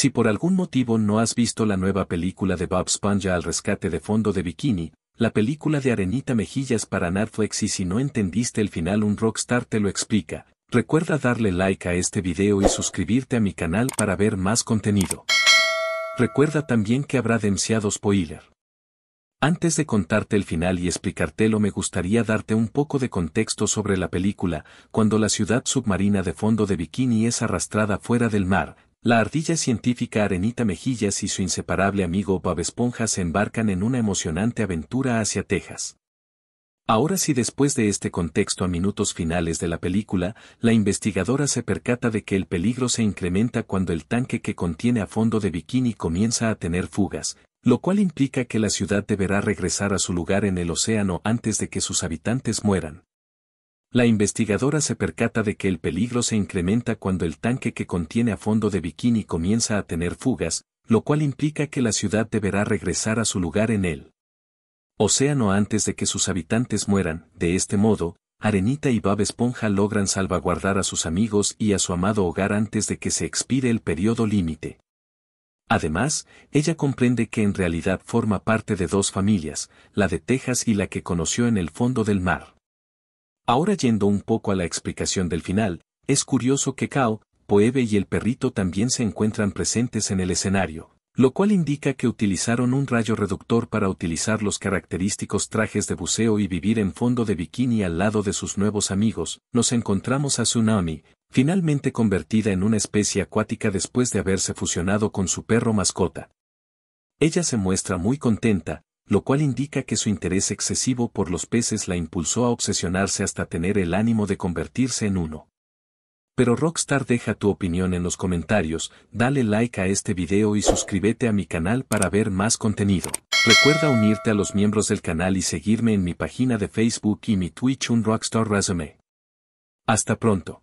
Si por algún motivo no has visto la nueva película de Bob Sponge al rescate de fondo de bikini, la película de Arenita Mejillas para Netflix y si no entendiste el final un rockstar te lo explica, recuerda darle like a este video y suscribirte a mi canal para ver más contenido. Recuerda también que habrá demasiados spoiler. Antes de contarte el final y explicártelo me gustaría darte un poco de contexto sobre la película, cuando la ciudad submarina de fondo de bikini es arrastrada fuera del mar, la ardilla científica Arenita Mejillas y su inseparable amigo Bob Esponja se embarcan en una emocionante aventura hacia Texas. Ahora sí después de este contexto a minutos finales de la película, la investigadora se percata de que el peligro se incrementa cuando el tanque que contiene a fondo de bikini comienza a tener fugas, lo cual implica que la ciudad deberá regresar a su lugar en el océano antes de que sus habitantes mueran. La investigadora se percata de que el peligro se incrementa cuando el tanque que contiene a fondo de bikini comienza a tener fugas, lo cual implica que la ciudad deberá regresar a su lugar en él océano antes de que sus habitantes mueran, de este modo, Arenita y Bab Esponja logran salvaguardar a sus amigos y a su amado hogar antes de que se expire el periodo límite. Además, ella comprende que en realidad forma parte de dos familias, la de Texas y la que conoció en el fondo del mar. Ahora yendo un poco a la explicación del final, es curioso que Kao, Poebe y el perrito también se encuentran presentes en el escenario, lo cual indica que utilizaron un rayo reductor para utilizar los característicos trajes de buceo y vivir en fondo de bikini al lado de sus nuevos amigos, nos encontramos a Tsunami, finalmente convertida en una especie acuática después de haberse fusionado con su perro mascota. Ella se muestra muy contenta, lo cual indica que su interés excesivo por los peces la impulsó a obsesionarse hasta tener el ánimo de convertirse en uno. Pero Rockstar deja tu opinión en los comentarios, dale like a este video y suscríbete a mi canal para ver más contenido. Recuerda unirte a los miembros del canal y seguirme en mi página de Facebook y mi Twitch un Rockstar Resume. Hasta pronto.